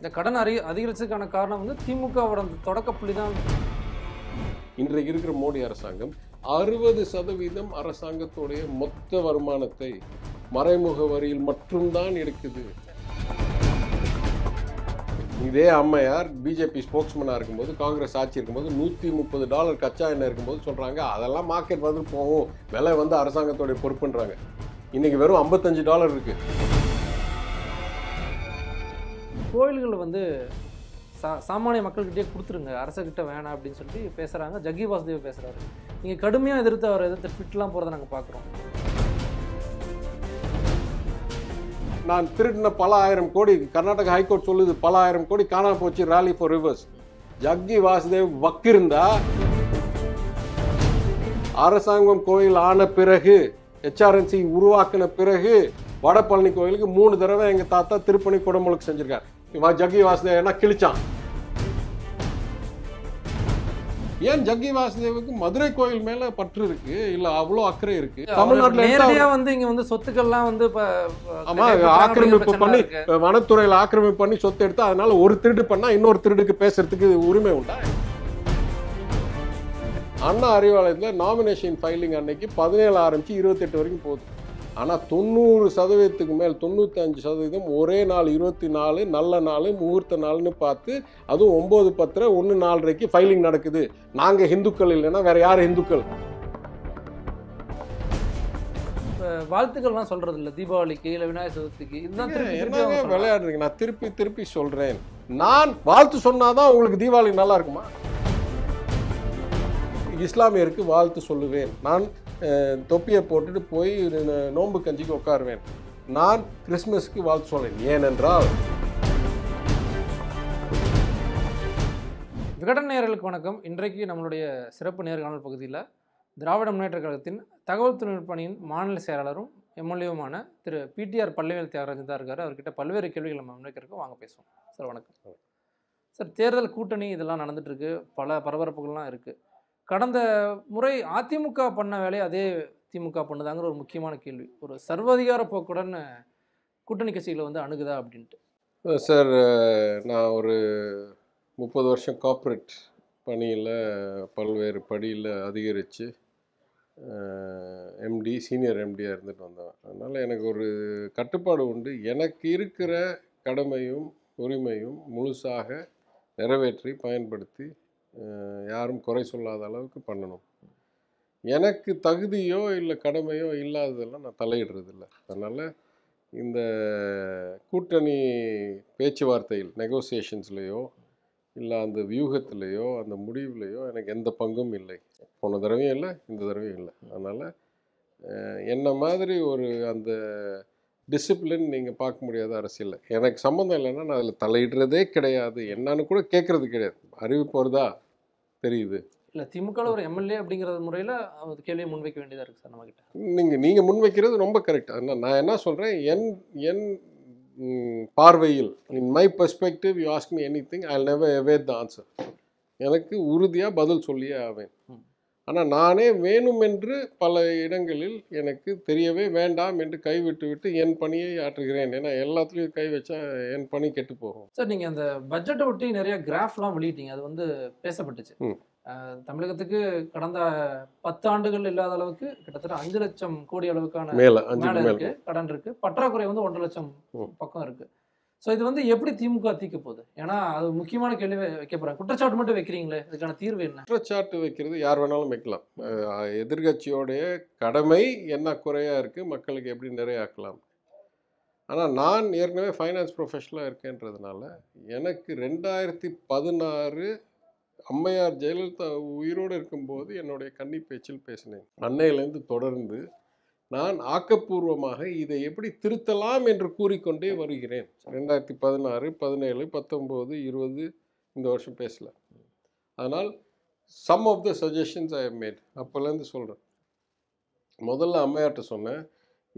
இந்த கடன் அறி அதிகரிச்சதுக்கான காரணம் வந்து திமுகவோட தொடக்க புள்ளி தான் இன்றைக்கு இருக்கிற மோடி அரசாங்கம் அறுபது சதவீதம் அரசாங்கத்துடைய மொத்த வருமானத்தை மறைமுக வரியில் மட்டும்தான் எடுக்குது இதே அம்மையார் பிஜேபி ஸ்போக்ஸ்மேனாக இருக்கும்போது காங்கிரஸ் ஆட்சி இருக்கும்போது நூற்றி முப்பது டாலர் கச்சா எண்ணெய் இருக்கும்போது சொல்கிறாங்க அதெல்லாம் மார்க்கெட் வந்து போகும் விலை வந்து அரசாங்கத்துடைய பொறுப்புன்றாங்க இன்றைக்கி வெறும் ஐம்பத்தஞ்சு டாலர் இருக்குது கோயில்கள் வந்து சா சாமானிய மக்கள்கிட்டயே கொடுத்துருங்க அரசர்கிட்ட வேணாம் அப்படின்னு சொல்லி பேசுகிறாங்க ஜக்கி வாசுதேவ் பேசுகிறாரு நீங்கள் கடுமையாக எதிர்த்து அவர் எதிர்த்து ஃபிட்லாம் போகிறத நாங்கள் பார்க்குறோம் நான் திருடின பல ஆயிரம் கோடி கர்நாடக ஹைகோர்ட் சொல்லுது பல ஆயிரம் கோடி காணா போச்சு rally for rivers Jaggi Vasudev வக்கிருந்தா அரசாங்கம் கோயில் ஆன பிறகு ஹெச்ஆர்என்சி உருவாக்கின பிறகு வடபழனி கோயிலுக்கு மூணு தடவை எங்கள் தாத்தா திருப்பணி குடமுழுக்கு செஞ்சுருக்காரு ஜக்கி வாசுதேவனா கிழிச்சான் ஏன் ஜக்கி வாசுதேவுக்கு மதுரை கோயில் மேல பற்று இருக்கு இல்ல அவ்வளவு அக்கறை இருக்கு தமிழ்நாட்டுல வந்து இங்க வந்து சொத்துக்கள்லாம் வந்து ஆமா ஆக்கிரமிப்பு பண்ணி வனத்துறையில ஆக்கிரமிப்பு பண்ணி சொத்து எடுத்து அதனால ஒரு திருடு பண்ணா இன்னொரு திருடுக்கு பேசுறதுக்கு உரிமை உண்டா அண்ணா அறிவாலயத்தில் நாமினேஷன் ஃபைலிங் அன்னைக்கு பதினேழு ஆரம்பிச்சு இருபத்தெட்டு வரைக்கும் போகுது ஆனால் தொண்ணூறு சதவீதத்துக்கு மேல் அஞ்சு சதவீதம் ஒரே நாள் இருபத்தி நாலு நல்ல நாள் முகூர்த்த நாள்னு பார்த்து அதுவும் ஒம்பது பத்திர ஒன்று நாலரைக்கு ஃபைலிங் நடக்குது நாங்கள் ஹிந்துக்கள் இல்லைன்னா வேறு யார் ஹிந்துக்கள் வாழ்த்துக்கள்லாம் சொல்றது இல்லை தீபாவளிக்கு இல்லை விநாயகர் சதுர்த்திக்கு இதுதான் என்னங்க விளையாடுறீங்க நான் திருப்பி திருப்பி சொல்கிறேன் நான் வாழ்த்து சொன்னாதான் உங்களுக்கு தீபாவளி நல்லா இருக்குமா இஸ்லாமியருக்கு வாழ்த்து சொல்லுவேன் நான் தொப்பியை போட்டுட்டு போய் நோன்பு கஞ்சிக்கு உட்காருவேன் நான் கிறிஸ்மஸ்க்கு வாழ்த்து சொன்னேன் ஏனென்றால் விகடன் நேர்களுக்கு வணக்கம் இன்றைக்கு நம்மளுடைய சிறப்பு நேர்காணல் பகுதியில் திராவிட முன்னேற்றக் கழகத்தின் தகவல் தொழில்நுட்ப அணியின் மாநில செயலாளரும் எம்எல்ஏவுமான திரு பிடிஆர் பள்ளிவேல் தியாகராஜன் தான் இருக்கார் அவர்கிட்ட பல்வேறு கேள்விகள் நம்ம முன்வைக்கிறதுக்கு வாங்க பேசுவோம் சார் வணக்கம் சார் தேர்தல் கூட்டணி இதெல்லாம் நடந்துகிட்ருக்கு பல பரபரப்புகள்லாம் இருக்குது கடந்த முறை அதிமுக பண்ண வேலையை அதே திமுக பண்ணுதாங்கிற ஒரு முக்கியமான கேள்வி ஒரு சர்வதிகார போக்குடன் கூட்டணி கட்சிகளை வந்து அணுகுதா அப்படின்ட்டு சார் நான் ஒரு முப்பது வருஷம் கார்ப்பரேட் பணியில் பல்வேறு படியில் அதிகரித்து எம்டி சீனியர் எம்டியாக இருந்துட்டு வந்தேன் அதனால் எனக்கு ஒரு கட்டுப்பாடு உண்டு எனக்கு இருக்கிற கடமையும் உரிமையும் முழுசாக நிறைவேற்றி பயன்படுத்தி யாரும் குறை சொல்லாத அளவுக்கு பண்ணணும் எனக்கு தகுதியோ இல்லை கடமையோ இல்லாததெல்லாம் நான் தலையிடுறதில்ல அதனால் இந்த கூட்டணி பேச்சுவார்த்தையில் நெகோசியேஷன்ஸ்லேயோ இல்லை அந்த வியூகத்திலேயோ அந்த முடிவுலேயோ எனக்கு எந்த பங்கும் இல்லை போன தடவையும் இல்லை இந்த தடவையும் இல்லை அதனால் என்ன மாதிரி ஒரு அந்த டிசிப்ளின் நீங்கள் பார்க்க முடியாத அரசியல் எனக்கு சம்மந்தம் இல்லைன்னா நான் அதில் தலையிடுறதே கிடையாது என்னான்னு கூட கேட்குறது கிடையாது அறிவிப்பு வருதா தெரியுது இல்லை திமுக ஒரு எம்எல்ஏ அப்படிங்கிற முறையில் கேள்வியை முன்வைக்க வேண்டியதாக இருக்குது சார் நம்மக்கிட்ட நீங்கள் நீங்கள் முன்வைக்கிறது ரொம்ப கரெக்ட் நான் என்ன சொல்கிறேன் என் என் பார்வையில் in my perspective you ask me anything I never evade the answer எனக்கு உறுதியாக பதில் சொல்லியே ஆவேன் ஆனால் நானே வேணுமென்று பல இடங்களில் எனக்கு தெரியவே வேண்டாம் என்று கைவிட்டு விட்டு என் பணியை ஆற்றுகிறேன் ஏன்னா எல்லாத்துலேயும் கை வச்சா என் பணி கெட்டு போகும் சார் நீங்கள் அந்த பட்ஜெட்டை ஒட்டி நிறைய கிராஃப்லாம் வெளியிட்டீங்க அது வந்து பேசப்பட்டுச்சு தமிழகத்துக்கு கடந்த பத்தாண்டுகள் இல்லாத அளவுக்கு கிட்டத்தட்ட அஞ்சு லட்சம் கோடி அளவுக்கான இருக்கு கடன் இருக்கு பற்றாக்குறை வந்து ஒன்றரை லட்சம் பக்கம் இருக்கு ஸோ இது வந்து எப்படி திமுக தீக்க போகுது ஏன்னா அது முக்கியமான கேள்வி வைக்க போகிறேன் குற்றச்சாட்டு மட்டும் வைக்கிறீங்களே இதுக்கான தீர்வு என்ன குற்றச்சாட்டு வைக்கிறது யார் வேணாலும் வைக்கலாம் எதிர்கட்சியோடைய கடமை என்ன குறையாக இருக்குது மக்களுக்கு எப்படி நிறையாக்கலாம் ஆனால் நான் ஏற்கனவே ஃபைனான்ஸ் ப்ரொஃபஷனலாக இருக்கேன்றதுனால எனக்கு ரெண்டாயிரத்தி பதினாறு அம்மையார் ஜெயலலிதா உயிரோடு இருக்கும்போது என்னுடைய கன்னி பேச்சில் பேசினேன் அன்னையிலேருந்து தொடர்ந்து நான் ஆக்கப்பூர்வமாக இதை எப்படி திருத்தலாம் என்று கூறிக்கொண்டே வருகிறேன் ரெண்டாயிரத்தி பதினாறு பதினேழு பத்தொம்போது இருபது இந்த வருஷம் பேசல அதனால் some of the suggestions I made அப்போலேருந்து சொல்கிறேன் முதல்ல அம்மையார்கிட்ட சொன்னேன்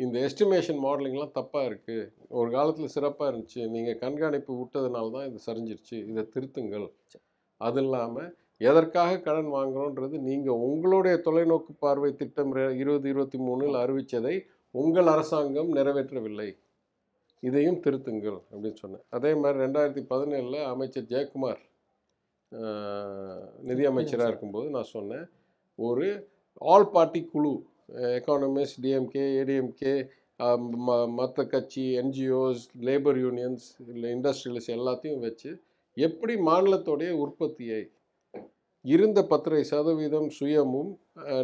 இந்த எஸ்டிமேஷன் மாடலிங்லாம் தப்பாக இருக்குது ஒரு காலத்தில் சிறப்பாக இருந்துச்சு நீங்கள் கண்காணிப்பு விட்டதுனால தான் இது சரிஞ்சிருச்சு இதை திருத்துங்கள் அது இல்லாமல் எதற்காக கடன் வாங்குகிறோன்றது நீங்கள் உங்களுடைய தொலைநோக்கு பார்வை திட்டம் இருபது இருபத்தி மூணில் அறிவித்ததை உங்கள் அரசாங்கம் நிறைவேற்றவில்லை இதையும் திருத்துங்கள் அப்படின்னு சொன்னேன் அதே மாதிரி ரெண்டாயிரத்தி பதினேழில் அமைச்சர் ஜெயக்குமார் நிதியமைச்சராக இருக்கும்போது நான் சொன்னேன் ஒரு ஆல் பார்ட்டி குழு எக்கானமிஸ்ட் டிஎம்கே ஏடிஎம்கே ம மற்ற கட்சி என்ஜிஓஸ் லேபர் யூனியன்ஸ் இல்லை இண்டஸ்ட்ரியலிஸ்ட் எல்லாத்தையும் வச்சு எப்படி மாநிலத்தோடைய உற்பத்தியை இருந்த பத்தரை சதவீதம் சுயமும்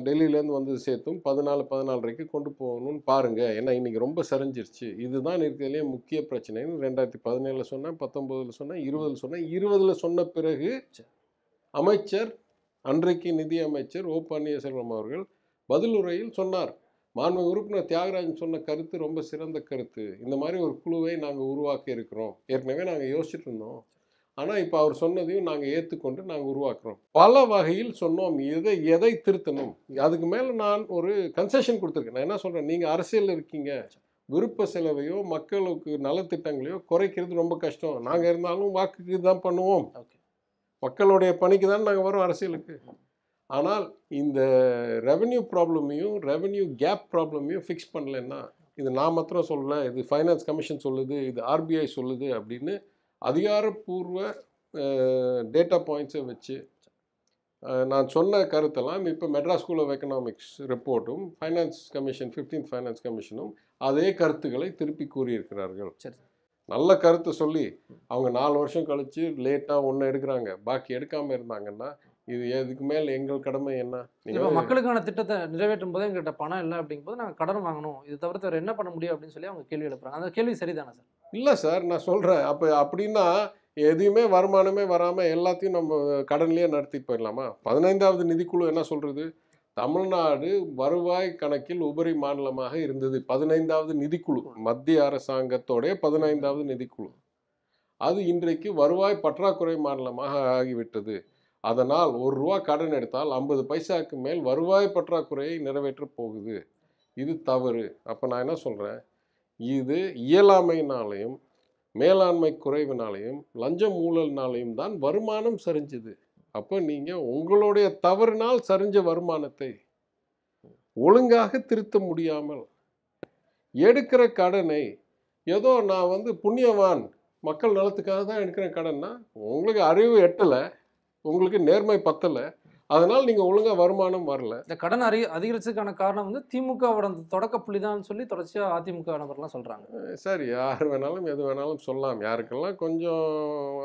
டெல்லியிலேருந்து வந்து சேர்த்தும் பதினாலு பதினாலரைக்கு கொண்டு போகணும்னு பாருங்கள் ஏன்னா இன்றைக்கி ரொம்ப சரிஞ்சிருச்சு இதுதான் இருக்கிறதுலே முக்கிய பிரச்சனைன்னு ரெண்டாயிரத்தி பதினேழில் சொன்னேன் பத்தொம்போதில் சொன்னேன் இருபதில் சொன்னேன் இருபதில் சொன்ன பிறகு அமைச்சர் அன்றைக்கு நிதி அமைச்சர் ஓ பன்னீர்செல்வம் அவர்கள் பதிலுரையில் சொன்னார் மாண்பு உறுப்பினர் தியாகராஜன் சொன்ன கருத்து ரொம்ப சிறந்த கருத்து இந்த மாதிரி ஒரு குழுவை நாங்கள் உருவாக்கி இருக்கிறோம் ஏற்கனவே நாங்கள் யோசிச்சுட்டு இருந்தோம் ஆனால் இப்போ அவர் சொன்னதையும் நாங்கள் ஏற்றுக்கொண்டு நாங்கள் உருவாக்குறோம் பல வகையில் சொன்னோம் எதை எதை திருத்தணும் அதுக்கு மேலே நான் ஒரு கன்செஷன் கொடுத்துருக்கேன் நான் என்ன சொல்கிறேன் நீங்கள் அரசியலில் இருக்கீங்க விருப்ப செலவையோ மக்களுக்கு நலத்திட்டங்களையோ குறைக்கிறது ரொம்ப கஷ்டம் நாங்கள் இருந்தாலும் வாக்குக்கு தான் பண்ணுவோம் மக்களுடைய பணிக்கு தான் நாங்கள் வரோம் அரசியலுக்கு ஆனால் இந்த ரெவன்யூ ப்ராப்ளமையும் ரெவன்யூ கேப் ப்ராப்ளமையும் ஃபிக்ஸ் பண்ணலன்னா இது நான் மாத்திரம் சொல்லலை இது ஃபைனான்ஸ் கமிஷன் சொல்லுது இது ஆர்பிஐ சொல்லுது அப்படின்னு அதிகாரப்பூர்வ டேட்டா பாயிண்ட்ஸை வச்சு நான் சொன்ன கருத்தெல்லாம் இப்போ மெட்ராஸ் ஸ்கூல் ஆஃப் எக்கனாமிக்ஸ் ரிப்போர்ட்டும் ஃபைனான்ஸ் கமிஷன் ஃபிஃப்டீன்த் ஃபைனான்ஸ் கமிஷனும் அதே கருத்துக்களை திருப்பி கூறியிருக்கிறார்கள் சரி நல்ல கருத்தை சொல்லி அவங்க நாலு வருஷம் கழித்து லேட்டாக ஒன்று எடுக்கிறாங்க பாக்கி எடுக்காமல் இருந்தாங்கன்னா இது எதுக்கு மேல் எங்கள் கடமை என்ன இப்போ மக்களுக்கான திட்டத்தை நிறைவேற்றும் போது எங்கள்கிட்ட பணம் இல்லை அப்படிங்கும்போது நாங்கள் கடன் வாங்கணும் இது தவிர்த்து என்ன பண்ண முடியும் அப்படின்னு சொல்லி அவங்க கேள்வி எழுப்புறாங்க அந்த கேள்வி சரிதானே சார் இல்லை சார் நான் சொல்கிறேன் அப்போ அப்படின்னா எதையுமே வருமானமே வராமல் எல்லாத்தையும் நம்ம கடன்லேயே நடத்திட்டு போயிடலாமா பதினைந்தாவது நிதிக்குழு என்ன சொல்கிறது தமிழ்நாடு வருவாய் கணக்கில் உபரி மாநிலமாக இருந்தது பதினைந்தாவது நிதிக்குழு மத்திய அரசாங்கத்தோடைய பதினைந்தாவது நிதிக்குழு அது இன்றைக்கு வருவாய் பற்றாக்குறை மாநிலமாக ஆகிவிட்டது அதனால் ஒரு ரூபா கடன் எடுத்தால் ஐம்பது பைசாவுக்கு மேல் வருவாய் பற்றாக்குறையை நிறைவேற்றப் போகுது இது தவறு அப்போ நான் என்ன சொல்கிறேன் இது இயலாமையினாலையும் மேலாண்மை குறைவினாலையும் லஞ்சம் ஊழல்னாலையும் தான் வருமானம் சரிஞ்சுது அப்போ நீங்கள் உங்களுடைய தவறினால் சரிஞ்ச வருமானத்தை ஒழுங்காக திருத்த முடியாமல் எடுக்கிற கடனை ஏதோ நான் வந்து புண்ணியவான் மக்கள் நலத்துக்காக தான் எடுக்கிற கடன்னா உங்களுக்கு அறிவு எட்டலை உங்களுக்கு நேர்மை பத்தலை அதனால் நீங்கள் ஒழுங்காக வருமானம் வரல இந்த கடன் அறி அதிகரிச்சதுக்கான காரணம் வந்து திமுகவோட தொடக்க புள்ளி தான் சொல்லி தொடர்ச்சியாக அதிமுக நபர்லாம் சொல்கிறாங்க சார் யார் வேணாலும் எது வேணாலும் சொல்லலாம் யாருக்கெல்லாம் கொஞ்சம்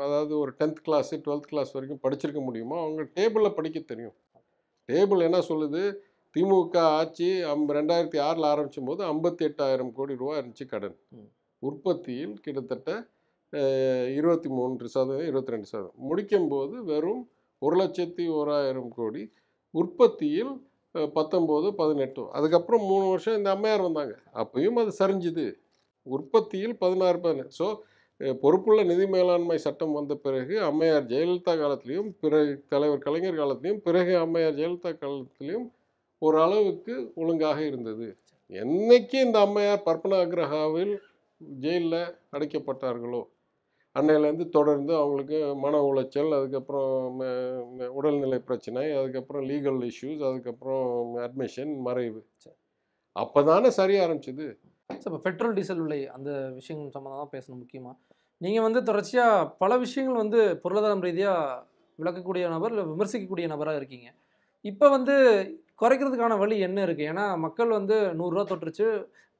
அதாவது ஒரு டென்த் கிளாஸு டுவெல்த் கிளாஸ் வரைக்கும் படிச்சிருக்க முடியுமோ அவங்க டேபிளில் படிக்க தெரியும் டேபிள் என்ன சொல்லுது திமுக ஆட்சி அம் ரெண்டாயிரத்தி ஆறில் ஆரம்பிச்சும் போது ஐம்பத்தி எட்டாயிரம் கோடி ரூபா இருந்துச்சு கடன் உற்பத்தியில் கிட்டத்தட்ட இருபத்தி மூன்று சதவீதம் இருபத்தி ரெண்டு சதவீதம் முடிக்கும் போது வெறும் ஒரு லட்சத்தி ஓராயிரம் கோடி உற்பத்தியில் பத்தொம்போது பதினெட்டு அதுக்கப்புறம் மூணு வருஷம் இந்த அம்மையார் வந்தாங்க அப்பையும் அது சரிஞ்சுது உற்பத்தியில் பதினாறு பதினெட்டு ஸோ பொறுப்புள்ள நிதி மேலாண்மை சட்டம் வந்த பிறகு அம்மையார் ஜெயலலிதா காலத்திலையும் பிறகு தலைவர் கலைஞர் காலத்திலையும் பிறகு அம்மையார் ஜெயலலிதா காலத்திலையும் ஒரு அளவுக்கு ஒழுங்காக இருந்தது என்னைக்கு இந்த அம்மையார் பர்பனா ஜெயிலில் அடைக்கப்பட்டார்களோ அன்னையிலேருந்து தொடர்ந்து அவங்களுக்கு மன உளைச்சல் அதுக்கப்புறம் உடல்நிலை பிரச்சனை அதுக்கப்புறம் லீகல் இஷ்யூஸ் அதுக்கப்புறம் அட்மிஷன் மறைவு அப்போ தானே சரிய ஆரம்பிச்சிது சார் இப்போ பெட்ரோல் டீசல் விலை அந்த விஷயங்கள் சம்மந்தமாக தான் பேசணும் முக்கியமாக நீங்கள் வந்து தொடர்ச்சியாக பல விஷயங்கள் வந்து பொருளாதாரம் ரீதியாக விளக்கக்கூடிய நபர் இல்லை விமர்சிக்கக்கூடிய நபராக இருக்கீங்க இப்போ வந்து குறைக்கிறதுக்கான வழி என்ன இருக்குது ஏன்னா மக்கள் வந்து நூறுரூவா தொட்டுருச்சு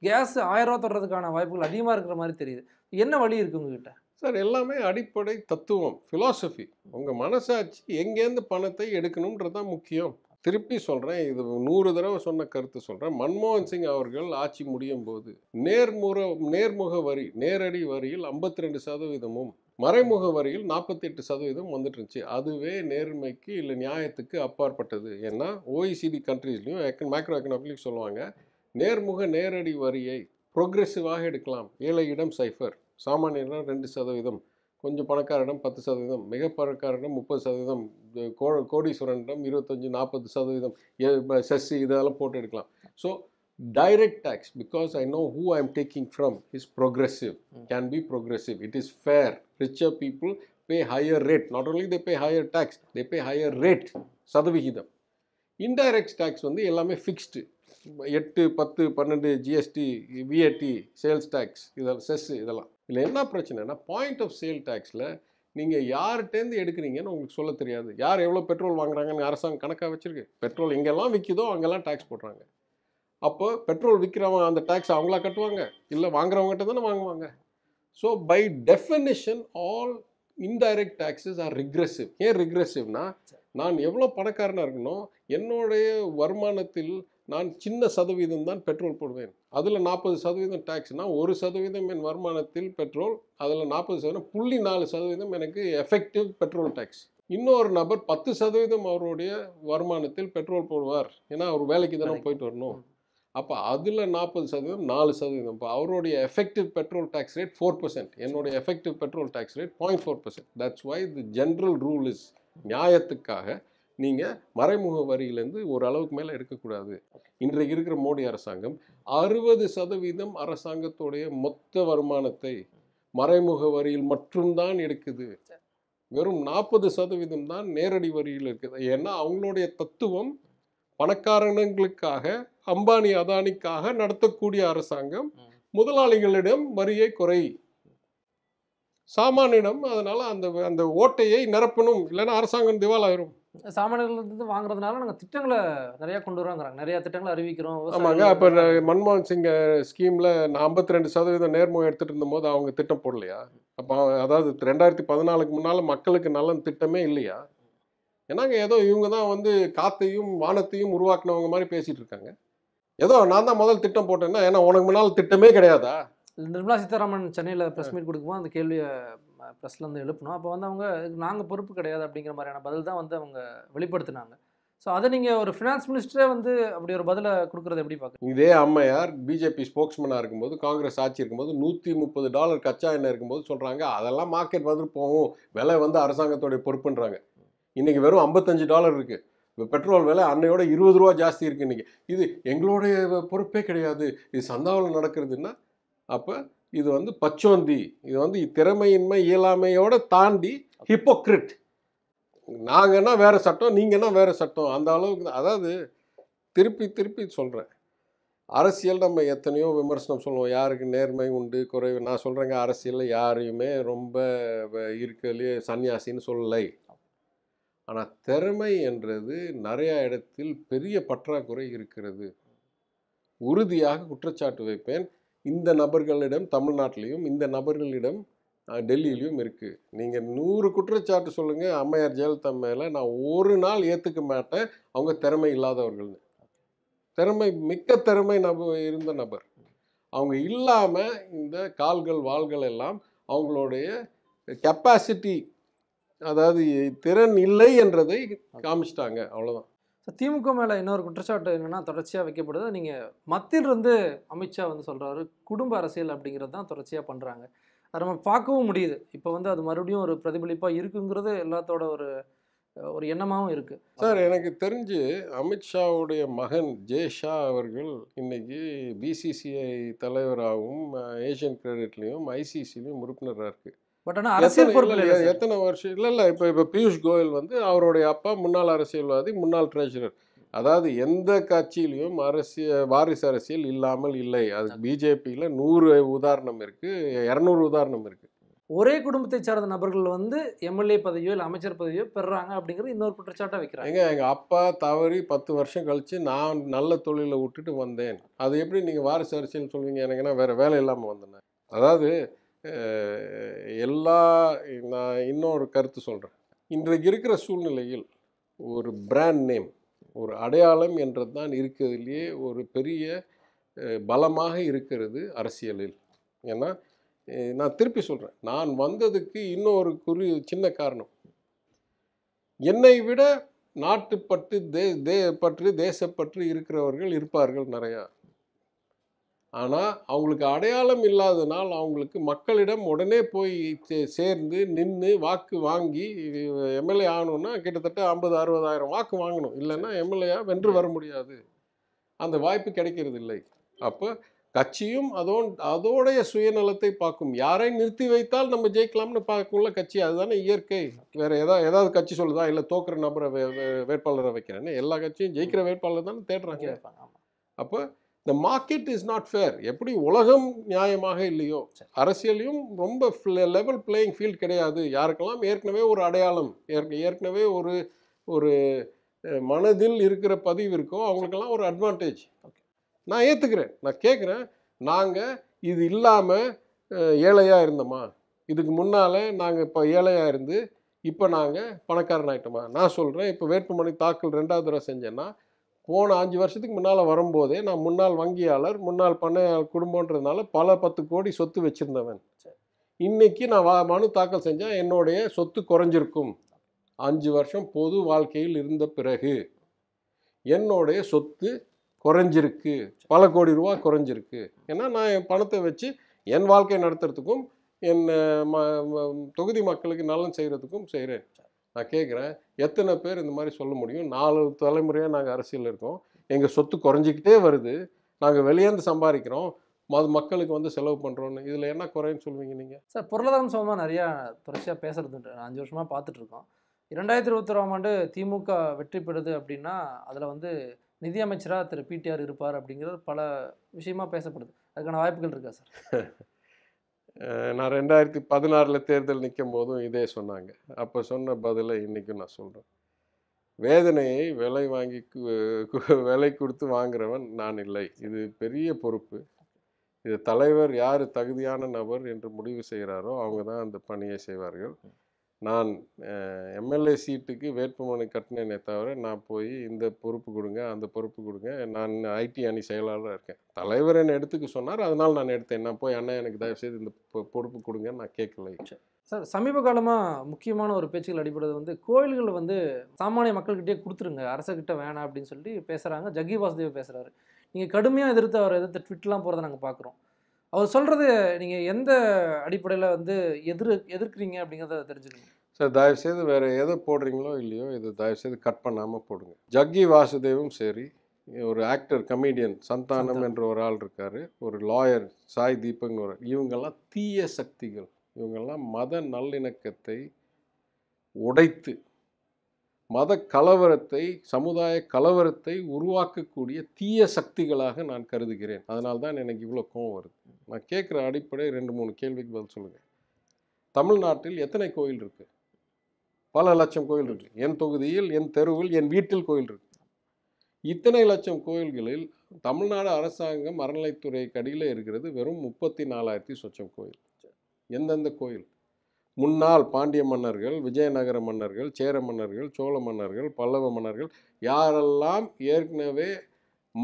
கேஸ் ரூபா தொடுறதுக்கான வாய்ப்புகள் அதிகமாக இருக்கிற மாதிரி தெரியுது என்ன வழி இருக்குது உங்ககிட்ட சார் எல்லாமே அடிப்படை தத்துவம் ஃபிலாசபி உங்கள் மனசாட்சி எங்கேருந்து பணத்தை எடுக்கணுன்றது தான் முக்கியம் திருப்பி சொல்கிறேன் இது நூறு தடவை சொன்ன கருத்து சொல்கிறேன் மன்மோகன் சிங் அவர்கள் ஆட்சி முடியும் போது நேர்முற நேர்முக வரி நேரடி வரியில் ஐம்பத்தி ரெண்டு சதவீதமும் மறைமுக வரியில் நாற்பத்தி எட்டு சதவீதம் வந்துட்டு இருந்துச்சு அதுவே நேர்மைக்கு இல்லை நியாயத்துக்கு அப்பாற்பட்டது ஏன்னா ஓஇசிடி கண்ட்ரீஸ்லையும் எக்க எக்கனாமிக்லையும் சொல்லுவாங்க நேர்முக நேரடி வரியை ப்ரொக்ரெசிவாக எடுக்கலாம் ஏழையிடம் சைஃபர் சாமானியர்னால் ரெண்டு சதவீதம் கொஞ்சம் பணக்காரிடம் பத்து சதவீதம் மிக பணக்காரிடம் முப்பது சதவீதம் கோ கோடீஸ்வரனிடம் இருபத்தஞ்சி நாற்பது சதவீதம் சசி இதெல்லாம் போட்டு எடுக்கலாம் so direct tax because I know who I am talking from is progressive can be progressive it is fair richer people pay higher rate not only they pay higher tax they pay higher rate சதவிகிதம் indirect tax வந்து எல்லாமே fixed எட்டு பத்து பன்னெண்டு GST VAT sales tax இதெல்லாம் cess இதெல்லாம் இதில் என்ன பிரச்சனைனா பாயிண்ட் ஆஃப் சேல் டேக்ஸில் நீங்கள் யார்கிட்டேருந்து எடுக்கிறீங்கன்னு உங்களுக்கு சொல்ல தெரியாது யார் எவ்வளோ பெட்ரோல் வாங்குறாங்கன்னு அரசாங்கம் கணக்காக வச்சுருக்கு பெட்ரோல் எங்கெல்லாம் விற்கிதோ அங்கெல்லாம் டேக்ஸ் போடுறாங்க அப்போ பெட்ரோல் விற்கிறவங்க அந்த டேக்ஸ் அவங்களா கட்டுவாங்க இல்லை வாங்குறவங்ககிட்ட தானே வாங்குவாங்க so by definition all indirect taxes are regressive ஏன் ரிக்ரெசிவ்னா நான் எவ்வளோ பணக்காரனாக இருக்கணும் என்னுடைய வருமானத்தில் நான் சின்ன சதவீதம் தான் பெட்ரோல் போடுவேன் அதில் நாற்பது சதவீதம் டேக்ஸ்னால் ஒரு சதவீதம் என் வருமானத்தில் பெட்ரோல் அதில் நாற்பது சதவீதம் புள்ளி நாலு சதவீதம் எனக்கு எஃபெக்டிவ் பெட்ரோல் டேக்ஸ் இன்னொரு நபர் பத்து சதவீதம் அவருடைய வருமானத்தில் பெட்ரோல் போடுவார் ஏன்னா அவர் வேலைக்கு தானே போயிட்டு வரணும் அப்போ அதில் நாற்பது சதவீதம் நாலு சதவீதம் இப்போ அவருடைய effective petrol tax rate four percent என்னுடைய effective petrol tax rate point four percent that's why the general rule is நியாயத்துக்காக நீங்கள் மறைமுக வரியிலேருந்து ஓரளவுக்கு மேலே எடுக்கக்கூடாது இன்றைக்கு இருக்கிற மோடி அரசாங்கம் அறுபது சதவீதம் அரசாங்கத்துடைய மொத்த வருமானத்தை மறைமுக வரியில் மட்டும்தான் எடுக்குது வெறும் நாற்பது சதவீதம் தான் நேரடி வரியில் இருக்குது ஏன்னா அவங்களுடைய தத்துவம் பணக்காரங்களுக்காக அம்பானி அதானிக்காக நடத்தக்கூடிய அரசாங்கம் முதலாளிகளிடம் வரியை குறை சாமானியிடம் அதனால அந்த அந்த ஓட்டையை நிரப்பணும் இல்லைன்னா அரசாங்கம் திவால் ஆயிரும் சாமானியர்கள்லேருந்து வாங்குறதுனால நாங்கள் திட்டங்களை நிறையா கொண்டு வரோங்கிறாங்க நிறையா திட்டங்களை அறிவிக்கிறோம் ஆமாங்க அப்போ மன்மோகன் சிங் ஸ்கீமில் நான் ஐம்பத்தி ரெண்டு சதவீதம் நேர்முகம் எடுத்துகிட்டு இருந்தபோது அவங்க திட்டம் போடலையா அப்போ அதாவது ரெண்டாயிரத்தி பதினாலுக்கு முன்னால் மக்களுக்கு நல்ல திட்டமே இல்லையா ஏன்னாங்க ஏதோ இவங்க தான் வந்து காத்தையும் வானத்தையும் உருவாக்குனவங்க மாதிரி பேசிகிட்டு இருக்காங்க ஏதோ நான் தான் முதல் திட்டம் போட்டேன்னா ஏன்னா உனக்கு முன்னால் திட்டமே கிடையாதா நிர்மலா சீதாராமன் சென்னையில் ப்ரெஸ் மீட் கொடுக்கும்போது அந்த கேள்வியை ப்ரெஸ்லேருந்து எழுப்பணும் அப்போ வந்து அவங்க நாங்கள் பொறுப்பு கிடையாது அப்படிங்கிற மாதிரியான பதில் தான் வந்து அவங்க வெளிப்படுத்தினாங்க ஸோ அதை நீங்கள் ஒரு ஃபினான்ஸ் மினிஸ்டரே வந்து அப்படி ஒரு பதிலை கொடுக்குறது எப்படி பார்க்குறீங்க இதே அம்மையார் பிஜேபி ஸ்போக்ஸ்மேனாக இருக்கும்போது காங்கிரஸ் ஆட்சி இருக்கும்போது நூற்றி முப்பது டாலர் கச்சா எண்ணெய் இருக்கும்போது சொல்கிறாங்க அதெல்லாம் மார்க்கெட் வந்து போகும் விலை வந்து அரசாங்கத்தோடைய பொறுப்புன்றாங்க இன்றைக்கி வெறும் ஐம்பத்தஞ்சு டாலர் இருக்குது இப்போ பெட்ரோல் விலை அன்னையோட இருபது ரூபா ஜாஸ்தி இருக்குது இன்றைக்கி இது எங்களுடைய பொறுப்பே கிடையாது இது சந்தாவில் நடக்கிறதுன்னா அப்போ இது வந்து பச்சோந்தி இது வந்து திறமையின்மை இயலாமையோட தாண்டி ஹிப்போக்ரிட் நாங்கள்னா வேறு சட்டம் நீங்கள்னா வேறு சட்டம் அந்த அளவுக்கு அதாவது திருப்பி திருப்பி சொல்கிறேன் அரசியல் நம்ம எத்தனையோ விமர்சனம் சொல்லுவோம் யாருக்கு நேர்மை உண்டு குறைவு நான் சொல்கிறேங்க அரசியலில் யாரையுமே ரொம்ப இருக்கலையே சன்னியாசின்னு சொல்லலை ஆனால் திறமை என்றது நிறையா இடத்தில் பெரிய பற்றாக்குறை இருக்கிறது உறுதியாக குற்றச்சாட்டு வைப்பேன் இந்த நபர்களிடம் தமிழ்நாட்டிலையும் இந்த நபர்களிடம் டெல்லியிலையும் இருக்குது நீங்கள் நூறு குற்றச்சாட்டு சொல்லுங்கள் அம்மையார் ஜெயலலிதா மேலே நான் ஒரு நாள் ஏற்றுக்க மாட்டேன் அவங்க திறமை இல்லாதவர்கள்னு திறமை மிக்க திறமை நப இருந்த நபர் அவங்க இல்லாமல் இந்த கால்கள் வாள்கள் எல்லாம் அவங்களுடைய கெப்பாசிட்டி அதாவது திறன் இல்லை என்றதை காமிச்சிட்டாங்க அவ்வளோதான் ஸோ திமுக மேலே இன்னொரு குற்றச்சாட்டு என்னென்னா தொடர்ச்சியாக வைக்கப்படுது நீங்கள் மத்தியில் இருந்து அமித்ஷா வந்து சொல்கிறாரு குடும்ப அரசியல் அப்படிங்கிறது தான் தொடர்ச்சியாக பண்ணுறாங்க அதை நம்ம பார்க்கவும் முடியுது இப்போ வந்து அது மறுபடியும் ஒரு பிரதிபலிப்பாக இருக்குங்கிறது எல்லாத்தோட ஒரு ஒரு எண்ணமாகவும் இருக்குது சார் எனக்கு தெரிஞ்சு அமித்ஷாவுடைய மகன் ஜே ஷா அவர்கள் இன்னைக்கு பிசிசிஐ தலைவராகவும் ஏஷியன் கிரெடிட்லேயும் ஐசிசிலையும் உறுப்பினராக இருக்குது பட் ஆனால் அரசியல் பொறுப்பில் எத்தனை வருஷம் இல்லை இல்லை இப்போ இப்போ பியூஷ் கோயல் வந்து அவருடைய அப்பா முன்னாள் அரசியல்வாதி முன்னாள் ட்ரெஷரர் அதாவது எந்த கட்சியிலையும் அரசியல் வாரிசு அரசியல் இல்லாமல் இல்லை அது பிஜேபியில் நூறு உதாரணம் இருக்குது இரநூறு உதாரணம் இருக்குது ஒரே குடும்பத்தை சார்ந்த நபர்கள் வந்து எம்எல்ஏ பதவியோ இல்லை அமைச்சர் பதவியோ பெறுறாங்க அப்படிங்கிறது இன்னொரு குற்றச்சாட்டாக வைக்கிறாங்க எங்க எங்கள் அப்பா தவறி பத்து வருஷம் கழித்து நான் நல்ல தொழிலை விட்டுட்டு வந்தேன் அது எப்படி நீங்கள் வாரிசு அரசியல்னு சொல்லுவீங்க எனக்குன்னா வேறு வேலை இல்லாமல் வந்தேன் அதாவது எல்லா நான் இன்னொரு கருத்து சொல்கிறேன் இன்றைக்கு இருக்கிற சூழ்நிலையில் ஒரு பிராண்ட் நேம் ஒரு அடையாளம் என்றது தான் இருக்கிறதுலையே ஒரு பெரிய பலமாக இருக்கிறது அரசியலில் ஏன்னா நான் திருப்பி சொல்கிறேன் நான் வந்ததுக்கு இன்னொரு குறி சின்ன காரணம் என்னை விட நாட்டுப்பட்டு தே தே பற்று தேசப்பற்று இருக்கிறவர்கள் இருப்பார்கள் நிறையா ஆனால் அவங்களுக்கு அடையாளம் இல்லாததுனால் அவங்களுக்கு மக்களிடம் உடனே போய் சேர்ந்து நின்று வாக்கு வாங்கி எம்எல்ஏ ஆகணும்னா கிட்டத்தட்ட ஐம்பது அறுபதாயிரம் வாக்கு வாங்கணும் இல்லைன்னா எம்எல்ஏ வென்று வர முடியாது அந்த வாய்ப்பு கிடைக்கிறது இல்லை அப்போ கட்சியும் அதோ அதோடைய சுயநலத்தை பார்க்கும் யாரை நிறுத்தி வைத்தால் நம்ம ஜெயிக்கலாம்னு பார்க்கல கட்சி அதுதானே இயற்கை வேறு ஏதாவது ஏதாவது கட்சி சொல்லுதா இல்லை தோக்குற நபரை வேட்பாளரை வைக்கிறேன்னு எல்லா கட்சியும் ஜெயிக்கிற வேட்பாளர் தானே தேடுறாங்க அப்போ the market is not fair எப்படி உலகம் நியாயமாக இல்லையோ அரசியலையும் ரொம்ப லெவல் பிளேயிங் ஃபீல்ட் கிடையாது யாருக்கெல்லாம் ஏற்கனவே ஒரு அடையாளம் ஏற்கனவே ஒரு ஒரு மனதில் இருக்கிற பதிவு இருக்கோ அவங்களுக்கெல்லாம் ஒரு அட்வான்டேஜ் நான் ஏற்றுக்கிறேன் நான் கேட்குறேன் நாங்கள் இது இல்லாமல் ஏழையாக இருந்தோமா இதுக்கு முன்னால் நாங்கள் இப்போ ஏழையாக இருந்து இப்போ நாங்கள் பணக்காரன் ஆகிட்டோமா நான் சொல்கிறேன் இப்போ வேட்புமனு தாக்கல் ரெண்டாவது தடவை செஞ்சேன்னா போன அஞ்சு வருஷத்துக்கு முன்னால் வரும்போதே நான் முன்னாள் வங்கியாளர் முன்னாள் பண்ணையாளர் குடும்பன்றதுனால பல பத்து கோடி சொத்து வச்சுருந்தவன் இன்றைக்கி நான் வா மனு தாக்கல் செஞ்சால் என்னுடைய சொத்து குறைஞ்சிருக்கும் அஞ்சு வருஷம் பொது வாழ்க்கையில் இருந்த பிறகு என்னுடைய சொத்து குறைஞ்சிருக்கு பல கோடி ரூபா குறைஞ்சிருக்கு ஏன்னா நான் என் பணத்தை வச்சு என் வாழ்க்கை நடத்துறதுக்கும் என் ம தொகுதி மக்களுக்கு நலன் செய்கிறதுக்கும் செய்கிறேன் நான் கேட்குறேன் எத்தனை பேர் இந்த மாதிரி சொல்ல முடியும் நாலு தலைமுறையாக நாங்கள் அரசியல் இருக்கோம் எங்கள் சொத்து குறைஞ்சிக்கிட்டே வருது நாங்கள் வெளியேந்து சம்பாதிக்கிறோம் மது மக்களுக்கு வந்து செலவு பண்ணுறோன்னு இதில் என்ன குறைன்னு சொல்லுவீங்க நீங்கள் சார் பொருளாதாரம் சம்பந்தமாக நிறையா தொடர்ச்சியாக பேசுறது அஞ்சு வருஷமாக பார்த்துட்ருக்கோம் இரண்டாயிரத்தி ஒராம் ஆண்டு திமுக வெற்றி பெறுது அப்படின்னா அதில் வந்து நிதியமைச்சராக திரு பிடிஆர் இருப்பார் அப்படிங்கிறது பல விஷயமா பேசப்படுது அதுக்கான வாய்ப்புகள் இருக்கா சார் நான் ரெண்டாயிரத்தி பதினாறில் தேர்தல் நிற்கும் போதும் இதே சொன்னாங்க அப்போ சொன்ன பதிலை இன்றைக்கும் நான் சொல்கிறேன் வேதனையை விலை வாங்கி விலை கொடுத்து வாங்குறவன் நான் இல்லை இது பெரிய பொறுப்பு இது தலைவர் யார் தகுதியான நபர் என்று முடிவு செய்கிறாரோ அவங்க தான் அந்த பணியை செய்வார்கள் நான் எம்எல்ஏ சீட்டுக்கு வேட்புமனு கட்டினே தவிர நான் போய் இந்த பொறுப்பு கொடுங்க அந்த பொறுப்பு கொடுங்க நான் ஐடி அணி செயலாளராக இருக்கேன் தலைவர் என்னை எடுத்துக்க சொன்னார் அதனால் நான் எடுத்தேன் நான் போய் அண்ணா எனக்கு தயவுசெய்து இந்த பொறுப்பு கொடுங்க நான் கேட்கலை சார் சமீப காலமாக முக்கியமான ஒரு பேச்சுகள் அடிப்படுறது வந்து கோயில்கள் வந்து சாமானிய மக்கள்கிட்டே கொடுத்துருங்க அரசுக்கிட்ட வேணாம் அப்படின்னு சொல்லி பேசுகிறாங்க ஜக்கி வாசுதேவ் பேசுகிறாரு நீங்கள் கடுமையாக எதிர்த்து அவர் எதிர்த்து ட்விட்லாம் போகிறத நாங்கள் பார்க்குறோம் அவர் சொல்கிறது நீங்கள் எந்த அடிப்படையில் வந்து எதிர் எதிர்க்கிறீங்க அப்படிங்கிறத தெரிஞ்சுக்கணும் சார் தயவுசெய்து வேறு எதை போடுறீங்களோ இல்லையோ இதை தயவுசெய்து கட் பண்ணாமல் போடுங்க ஜக்கி வாசுதேவும் சரி ஒரு ஆக்டர் கமீடியன் சந்தானம் என்ற ஒரு ஆள் இருக்கார் ஒரு லாயர் சாய் தீபங்னு ஒரு இவங்கெல்லாம் தீய சக்திகள் இவங்கெல்லாம் மத நல்லிணக்கத்தை உடைத்து மத கலவரத்தை சமுதாய கலவரத்தை உருவாக்கக்கூடிய தீய சக்திகளாக நான் கருதுகிறேன் அதனால் தான் எனக்கு இவ்வளோ கோவம் வருது நான் கேட்குற அடிப்படை ரெண்டு மூணு கேள்விக்கு பதில் சொல்லுங்கள் தமிழ்நாட்டில் எத்தனை கோயில் இருக்குது பல லட்சம் கோயில் இருக்குது என் தொகுதியில் என் தெருவில் என் வீட்டில் கோயில் இருக்குது இத்தனை லட்சம் கோயில்களில் தமிழ்நாடு அரசாங்கம் அறநிலைத்துறை கடியில் இருக்கிறது வெறும் முப்பத்தி நாலாயிரத்தி சொச்சம் கோயில் எந்தெந்த கோயில் முன்னாள் பாண்டிய மன்னர்கள் விஜயநகர மன்னர்கள் சேர மன்னர்கள் சோழ மன்னர்கள் பல்லவ மன்னர்கள் யாரெல்லாம் ஏற்கனவே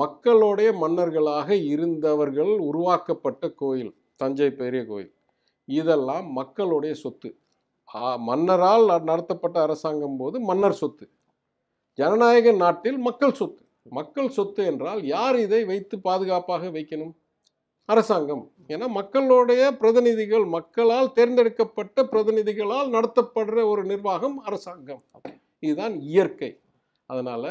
மக்களுடைய மன்னர்களாக இருந்தவர்கள் உருவாக்கப்பட்ட கோயில் தஞ்சை பெரிய கோயில் இதெல்லாம் மக்களுடைய சொத்து மன்னரால் நடத்தப்பட்ட அரசாங்கம் போது மன்னர் சொத்து ஜனநாயக நாட்டில் மக்கள் சொத்து மக்கள் சொத்து என்றால் யார் இதை வைத்து பாதுகாப்பாக வைக்கணும் அரசாங்கம் ஏன்னா மக்களுடைய பிரதிநிதிகள் மக்களால் தேர்ந்தெடுக்கப்பட்ட பிரதிநிதிகளால் நடத்தப்படுற ஒரு நிர்வாகம் அரசாங்கம் இதுதான் இயற்கை அதனால்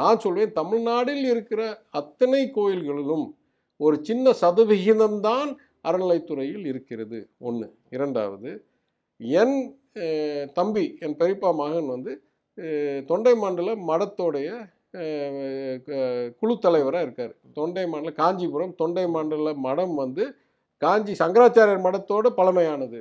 நான் சொல்வேன் தமிழ்நாடில் இருக்கிற அத்தனை கோயில்களிலும் ஒரு சின்ன சதவிகிதம்தான் அறநிலைத்துறையில் இருக்கிறது ஒன்று இரண்டாவது என் தம்பி என் பெரியப்பா மகன் வந்து தொண்டை மாண்டில் மடத்தோடைய குழு தலைவராக இருக்கார் தொண்டை மாண்டல காஞ்சிபுரம் தொண்டை மாண்டல மடம் வந்து காஞ்சி சங்கராச்சாரியர் மடத்தோடு பழமையானது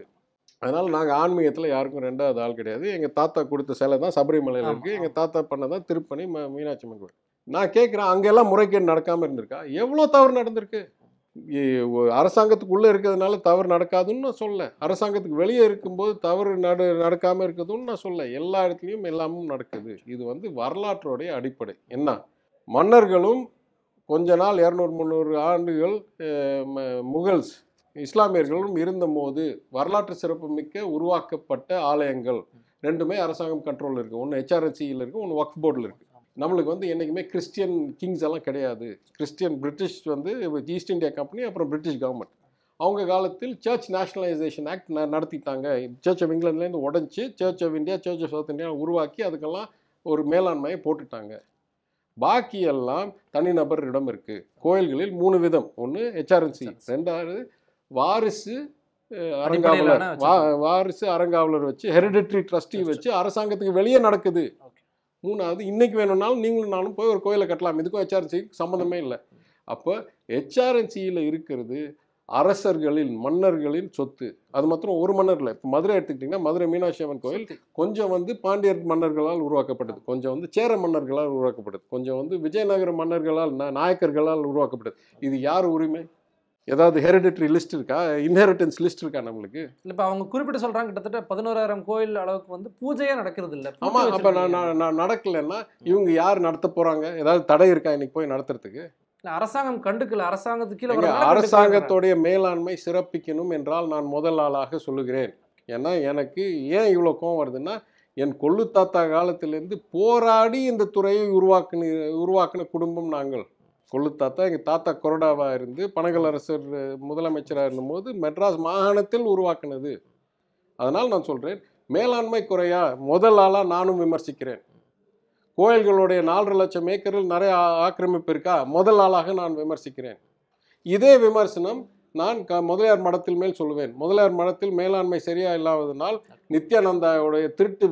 அதனால் நாங்கள் ஆன்மீகத்தில் யாருக்கும் ரெண்டாவது ஆள் கிடையாது எங்கள் தாத்தா கொடுத்த சிலை தான் சபரிமலையில் இருக்குது எங்கள் தாத்தா பண்ண தான் திருப்பணி மீனாட்சி அம்மன் கோயில் நான் கேட்குறேன் அங்கெல்லாம் முறைகேடு நடக்காமல் இருந்திருக்கா எவ்வளோ தவறு நடந்திருக்கு அரசாங்கத்துக்குள்ளே இருக்கிறதுனால தவறு நடக்காதுன்னு நான் சொல்ல அரசாங்கத்துக்கு வெளியே இருக்கும்போது தவறு நடு நடக்காமல் இருக்குதுன்னு நான் சொல்ல எல்லா இடத்துலையும் எல்லாமும் நடக்குது இது வந்து வரலாற்றோடைய அடிப்படை என்ன மன்னர்களும் கொஞ்ச நாள் இரநூறு முந்நூறு ஆண்டுகள் முகல்ஸ் இஸ்லாமியர்களும் இருந்தபோது வரலாற்று சிறப்புமிக்க உருவாக்கப்பட்ட ஆலயங்கள் ரெண்டுமே அரசாங்கம் கண்ட்ரோலில் இருக்குது ஒன்று ஹெச்ஆர்எஸ்சியில் இருக்குது ஒன்று ஒர்க் போர்டில் இருக்குது நம்மளுக்கு வந்து என்றைக்குமே கிறிஸ்டியன் கிங்ஸ் எல்லாம் கிடையாது கிறிஸ்டியன் பிரிட்டிஷ் வந்து ஈஸ்ட் இந்தியா கம்பெனி அப்புறம் பிரிட்டிஷ் கவர்மெண்ட் அவங்க காலத்தில் சர்ச் நேஷனலைசேஷன் ஆக்ட் நடத்திட்டாங்க சர்ச் ஆஃப் இங்கிலாந்துலேருந்து உடஞ்சி church of India church of South India உருவாக்கி அதுக்கெல்லாம் ஒரு மேலாண்மையை போட்டுட்டாங்க பாக்கியெல்லாம் தனிநபரிடம் இருக்குது கோயில்களில் மூணு விதம் ஒன்று ஹெச்ஆர்என்சி ரெண்டாவது வாரிசு அரங்காவலர் வாரிசு அரங்காவலர் வச்சு ஹெரிடிட்ரி ட்ரஸ்டி வச்சு அரசாங்கத்துக்கு வெளியே நடக்குது மூணாவது இன்றைக்கி வேணும்னாலும் நீங்களும் நானும் போய் ஒரு கோயிலை கட்டலாம் இதுக்கும் ஹெச்ஆர்என்சிக்கு சம்மந்தமே இல்லை அப்போ ஹெச்ஆர்என்சியில் இருக்கிறது அரசர்களின் மன்னர்களின் சொத்து அது மாத்திரம் ஒரு மன்னர் இல்லை இப்போ மதுரை எடுத்துக்கிட்டிங்கன்னா மதுரை மீனாட்சி அம்மன் கோயில் கொஞ்சம் வந்து பாண்டியர் மன்னர்களால் உருவாக்கப்பட்டது கொஞ்சம் வந்து சேர மன்னர்களால் உருவாக்கப்பட்டது கொஞ்சம் வந்து விஜயநகர மன்னர்களால் நாயக்கர்களால் உருவாக்கப்பட்டது இது யார் உரிமை ஏதாவது ஹெரிடிட்ரி லிஸ்ட் இருக்கா இன்ஹெரிட்டன்ஸ் லிஸ்ட் இருக்கா நம்மளுக்கு இப்போ அவங்க குறிப்பிட்டு சொல்கிறாங்க கிட்டத்தட்ட பதினோராயிரம் கோயில் அளவுக்கு வந்து பூஜையே நடக்கிறது இல்லை ஆமாம் அப்போ நான் நான் நடக்கலைன்னா இவங்க யார் நடத்த போகிறாங்க ஏதாவது தடை இருக்கா இன்னைக்கு போய் நடத்துறதுக்கு அரசாங்கம் கண்டுக்கல அரசாங்கத்துக்கு அரசாங்கத்துடைய மேலாண்மை சிறப்பிக்கணும் என்றால் நான் முதல் ஆளாக சொல்லுகிறேன் ஏன்னா எனக்கு ஏன் இவ்வளோ கோவம் வருதுன்னா என் கொள்ளு தாத்தா காலத்திலேருந்து போராடி இந்த துறையை உருவாக்குன உருவாக்கின குடும்பம் நாங்கள் கொள்ளு தாத்தா எங்கள் தாத்தா கொரோடாவாக இருந்து பனகலரசர் முதலமைச்சராக இருந்தபோது மெட்ராஸ் மாகாணத்தில் உருவாக்கினது அதனால் நான் சொல்கிறேன் மேலாண்மை குறையா முதல் ஆளாக நானும் விமர்சிக்கிறேன் கோயில்களுடைய நாலரை லட்சம் ஏக்கரில் நிறைய ஆக்கிரமிப்பு இருக்கா முதல் ஆளாக நான் விமர்சிக்கிறேன் இதே விமர்சனம் நான் க முதலியார் மடத்தில் மேல் சொல்லுவேன் முதலியார் மடத்தில் மேலாண்மை சரியாக இல்லாததினால் நித்யானந்தாவுடைய திருட்டு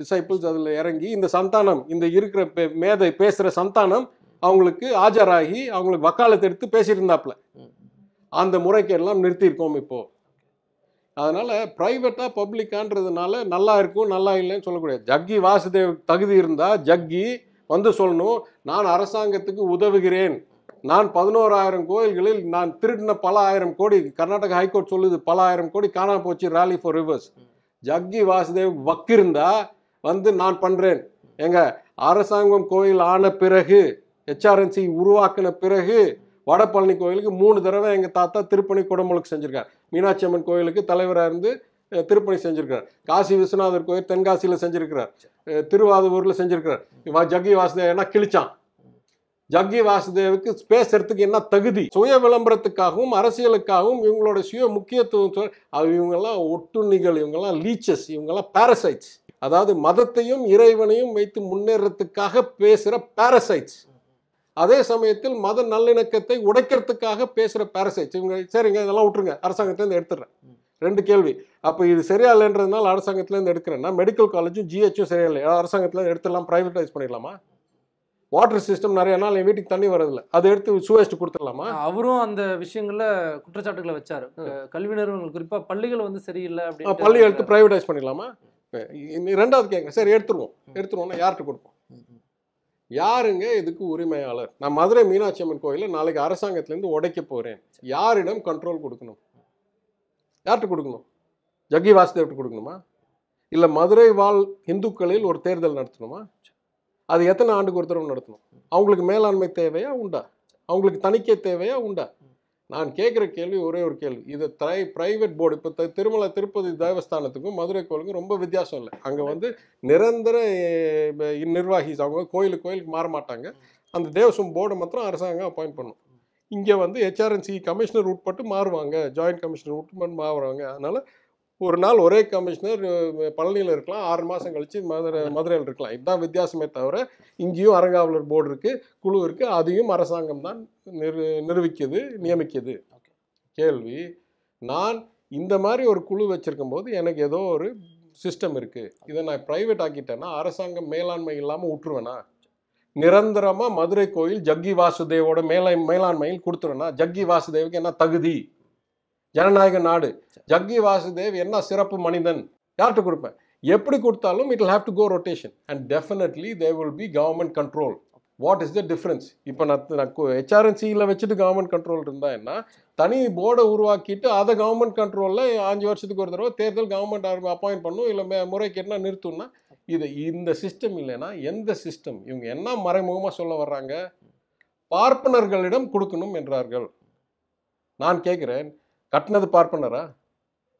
டிசைபிள்ஸ் அதில் இறங்கி இந்த சந்தானம் இந்த இருக்கிற மேதை பேசுகிற சந்தானம் அவங்களுக்கு ஆஜராகி அவங்களுக்கு வக்காலத்தை எடுத்து பேசியிருந்தாப்புல அந்த முறைக்கெல்லாம் நிறுத்தியிருக்கோம் இப்போது அதனால் ப்ரைவேட்டாக பப்ளிக்கான்றதுனால நல்லா இருக்கும் நல்லா இல்லைன்னு சொல்லக்கூடாது ஜக்கி வாசுதேவ் தகுதி இருந்தால் ஜக்கி வந்து சொல்லணும் நான் அரசாங்கத்துக்கு உதவுகிறேன் நான் பதினோராயிரம் கோயில்களில் நான் திருடின பல ஆயிரம் கோடி கர்நாடக ஹைகோர்ட் சொல்லுது பல ஆயிரம் கோடி காணாம போச்சு rally for rivers Jaggi Vasudev வக்கிருந்தா வந்து நான் பண்ணுறேன் எங்க அரசாங்கம் கோயில் ஆன பிறகு ஹெச்ஆர்என்சி உருவாக்கின பிறகு வடபழனி கோயிலுக்கு மூணு தடவை எங்கள் தாத்தா திருப்பணி குடமுழுக்கு செஞ்சுருக்கார் மீனாட்சி அம்மன் கோயிலுக்கு தலைவராக இருந்து திருப்பணி செஞ்சுருக்கிறார் காசி விஸ்வநாதர் கோயில் தென்காசியில் செஞ்சுருக்கிறார் திருவாதூரில் செஞ்சுருக்கிறார் ஜக்கி வாசுதேவனா கிழிச்சான் ஜக்கி வாசுதேவுக்கு பேசுறதுக்கு என்ன தகுதி சுய விளம்பரத்துக்காகவும் அரசியலுக்காகவும் இவங்களோட சுய முக்கியத்துவம் அது இவங்கெல்லாம் ஒட்டுண்ணிகள் இவங்கெல்லாம் லீச்சஸ் இவங்கெல்லாம் பேரசைட்ஸ் அதாவது மதத்தையும் இறைவனையும் வைத்து முன்னேறத்துக்காக பேசுகிற பேரசைட்ஸ் அதே சமயத்தில் மத நல்லிணக்கத்தை உடைக்கிறதுக்காக பேசுகிற பேரசைட்ஸ் இவங்க சரிங்க இதெல்லாம் விட்டுருங்க அரசாங்கத்திலேருந்து எடுத்துடுறேன் ரெண்டு கேள்வி அப்போ இது சரியா இல்லைன்றதுனால எடுக்கிறேன் எடுக்கிறேன்னா மெடிக்கல் காலேஜும் ஜிஹெச்சும் சரியா இல்லை அரசாங்கத்துலேருந்து எடுத்துடலாம் ப்ரைவேட்டைஸ் பண்ணிடலாமா வாட்டர் சிஸ்டம் நிறைய நாள் என் வீட்டுக்கு தண்ணி வரதில்ல அதை எடுத்து சுவேஸ்ட் கொடுத்துடலாமா அவரும் அந்த விஷயங்களில் குற்றச்சாட்டுகளை வச்சார் கல்வி நிறுவனங்கள் குறிப்பாக பள்ளிகள் வந்து சரியில்லை பள்ளி எடுத்து ப்ரைவேட்டைஸ் பண்ணிடலாமா ரெண்டாவது கேங்க சரி எடுத்துருவோம் எடுத்துருவோம்னா யார்கிட்ட கொடுப்போம் யாருங்க இதுக்கு உரிமையாளர் நான் மதுரை மீனாட்சி அம்மன் கோயிலில் நாளைக்கு அரசாங்கத்திலேருந்து உடைக்க போகிறேன் யாரிடம் கண்ட்ரோல் கொடுக்கணும் யார்கிட்ட கொடுக்கணும் ஜக்கி வாசுதேவ்கிட்ட கொடுக்கணுமா இல்லை மதுரை வாழ் இந்துக்களில் ஒரு தேர்தல் நடத்தணுமா அது எத்தனை ஆண்டுக்கு ஒரு தடவை நடத்தணும் அவங்களுக்கு மேலாண்மை தேவையா உண்டா அவங்களுக்கு தணிக்கை தேவையா உண்டா நான் கேட்குற கேள்வி ஒரே ஒரு கேள்வி இது த்ரை ப்ரைவேட் போர்டு இப்போ திருமலை திருப்பதி தேவஸ்தானத்துக்கும் மதுரை கோவிலுக்கும் ரொம்ப வித்தியாசம் இல்லை அங்கே வந்து நிரந்தர நிர்வாகி அவங்க கோயிலுக்கு கோயிலுக்கு மாற மாட்டாங்க அந்த தேவசம் போர்டை மாத்திரம் அரசாங்கம் அப்பாயிண்ட் பண்ணும் இங்கே வந்து ஹெச்ஆர்என்சி கமிஷனர் உட்பட்டு மாறுவாங்க ஜாயிண்ட் கமிஷனர் உட்பட்டு மாறுவாங்க அதனால் ஒரு நாள் ஒரே கமிஷனர் பழனியில் இருக்கலாம் ஆறு மாதம் கழித்து மதுரை மதுரையில் இருக்கலாம் இதுதான் வித்தியாசமே தவிர இங்கேயும் அறங்காவலர் போர்டு இருக்குது குழு இருக்குது அதையும் அரசாங்கம் தான் நிரு நிரூபிக்கிறது நியமிக்கிறது கேள்வி நான் இந்த மாதிரி ஒரு குழு வச்சுருக்கும் போது எனக்கு ஏதோ ஒரு சிஸ்டம் இருக்குது இதை நான் ப்ரைவேட் ஆக்கிட்டேன்னா அரசாங்கம் மேலாண்மை இல்லாமல் விட்டுருவேனா நிரந்தரமாக மதுரை கோயில் ஜக்கி வாசுதேவோட மேலை மேலாண்மையில் கொடுத்துருவேனா ஜக்கி வாசுதேவுக்கு என்ன தகுதி ஜனநாயக நாடு ஜக்கி வாசுதேவ் என்ன சிறப்பு மனிதன் யார்கிட்ட கொடுப்பேன் எப்படி கொடுத்தாலும் it have to go rotation and definitely they will be government control what is the difference இப்போ நான் ஹெச்ஆர்என்சியில் வச்சுட்டு கவர்மெண்ட் கண்ட்ரோல் இருந்தால் என்ன தனி போர்டை உருவாக்கிட்டு அதை கவர்மெண்ட் கண்ட்ரோலில் அஞ்சு வருஷத்துக்கு ஒரு தடவை தேர்தல் கவர்மெண்ட் அப்பாயிண்ட் பண்ணும் இல்லை என்ன நிறுத்தும்னா இது இந்த சிஸ்டம் இல்லைன்னா எந்த சிஸ்டம் இவங்க என்ன மறைமுகமாக சொல்ல வர்றாங்க பார்ப்பனர்களிடம் கொடுக்கணும் என்றார்கள் நான் கேட்குறேன் கட்டினது பார்ப்பனரா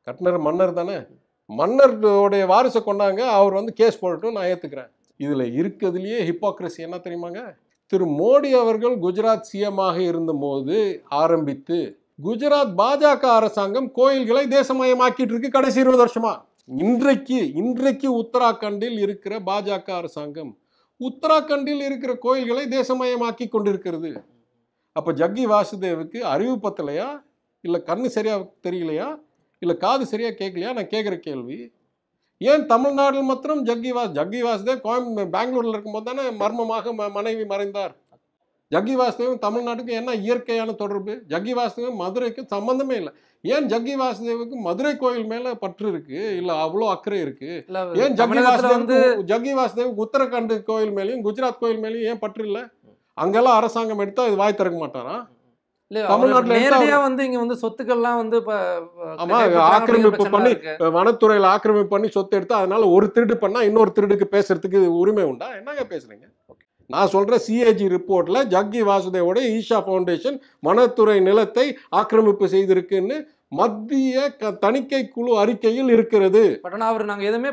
கட்டினர் மன்னர் தானே மன்னருடைய வாரிசை கொண்டாங்க அவர் வந்து கேஸ் போடட்டும் நான் ஏற்றுக்கிறேன் இதில் இருக்கிறதுலையே ஹிப்போக்ரஸி என்ன தெரியுமாங்க திரு மோடி அவர்கள் குஜராத் சிஎமாக இருந்தபோது ஆரம்பித்து குஜராத் பாஜக அரசாங்கம் கோயில்களை தேசமயமாக்கிட்டு இருக்கு கடைசி இருபது வருஷமா இன்றைக்கு இன்றைக்கு உத்தராகண்டில் இருக்கிற பாஜக அரசாங்கம் உத்தராகண்டில் இருக்கிற கோயில்களை தேசமயமாக்கி கொண்டிருக்கிறது அப்போ ஜக்கி வாசுதேவுக்கு அறிவு பத்தலையா இல்லை கண்ணு சரியாக தெரியலையா இல்லை காது சரியாக கேட்கலையா நான் கேட்குற கேள்வி ஏன் தமிழ்நாட்டில் மாத்திரம் ஜக்கிவாஸ் தான் கோயம் பெங்களூரில் இருக்கும்போது தானே மர்மமாக ம மனைவி மறைந்தார் ஜக்கி வாசுதேவும் தமிழ்நாட்டுக்கு என்ன இயற்கையான தொடர்பு ஜக்கி வாசுதேவும் மதுரைக்கு சம்மந்தமே இல்லை ஏன் ஜக்கி வாசுதேவுக்கு மதுரை கோயில் மேல பற்று இருக்கு இல்ல அவ்வளோ அக்கறை இருக்கு ஏன் ஜக்கி வாசுதேவுக்கு ஜக்கி வாசுதேவுக்கு உத்தரகாண்ட் கோயில் மேலேயும் குஜராத் கோயில் மேலேயும் ஏன் பற்று இல்லை அங்கெல்லாம் அரசாங்கம் எடுத்தால் இது வாய் திறக்க மாட்டாரா தமிழ்நாட்டில் வந்து இங்க வந்து வந்து ஆமா ஆக்கிரமிப்பு பண்ணி வனத்துறையில் ஆக்கிரமிப்பு பண்ணி சொத்து எடுத்து அதனால ஒரு திருடு பண்ணா இன்னொரு திருடுக்கு பேசுறதுக்கு உரிமை உண்டா என்னங்க பேசுறீங்க நான் சொல்ற ரிப்போர்ட்ல ஈஷா ஃபவுண்டேஷன் வனத்துறை நிலத்தை ஆக்கிரமிப்பு செய்திருக்குன்னு மத்திய தணிக்கை குழு அறிக்கையில் இருக்கிறது அவர் நாங்க எதுவுமே